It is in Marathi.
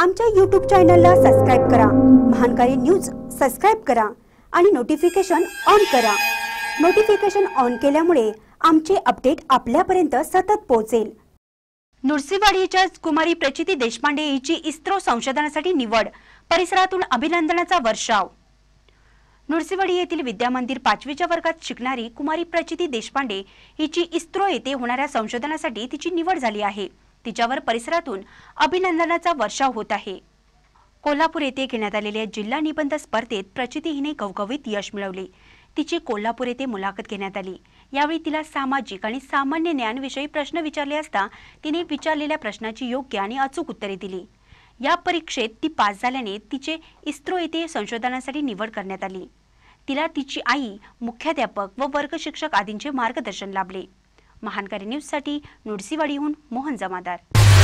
आमच्या यूट्यूब चॅनलला सबस्क्राईब करा महानकारी न्यूज सबस्क्राईब करा आणि नोटिफिकेशन ऑन करा नोटिफिकेशन ऑन केल्यामुळे आमचे अपडेट आपल्यापर्यंत सतत पोहोचेल नुरसीवाडीच्या कुमारी प्रचिती देशपांडे हिची इस्रो संशोधनासाठी निवड परिसरातून अभिनंदनाचा वर्षाव नुरसीवाडी येथील विद्यामंदिर पाचवीच्या वर्गात शिकणारी कुमारी प्रचिती देशपांडे हिची इस्रो येथे होणाऱ्या संशोधनासाठी तिची निवड झाली आहे तिच्यावर परिसरातून अभिनंदनाचा वर्षाव होत आहे कोल्हापूर येथे घेण्यात आलेल्या जिल्हा निबंध स्पर्धेत प्रचिती हिने गवगवीत यश मिळवले तिची कोल्हापूर येथे मुलाखत घेण्यात आली यावेळी तिला सामाजिक आणि सामान्य ज्ञानविषयी प्रश्न विचारले असता तिने विचारलेल्या प्रश्नाची योग्य आणि अचूक उत्तरे दिली या परीक्षेत ती पास झाल्याने तिचे इस्रो येथे संशोधनासाठी निवड करण्यात आली तिला तिची आई मुख्याध्यापक व वर्ग शिक्षक आदींचे मार्गदर्शन लाभले महानकारी न्यूजसाठी नुडसीवाडीहून मोहन जमादार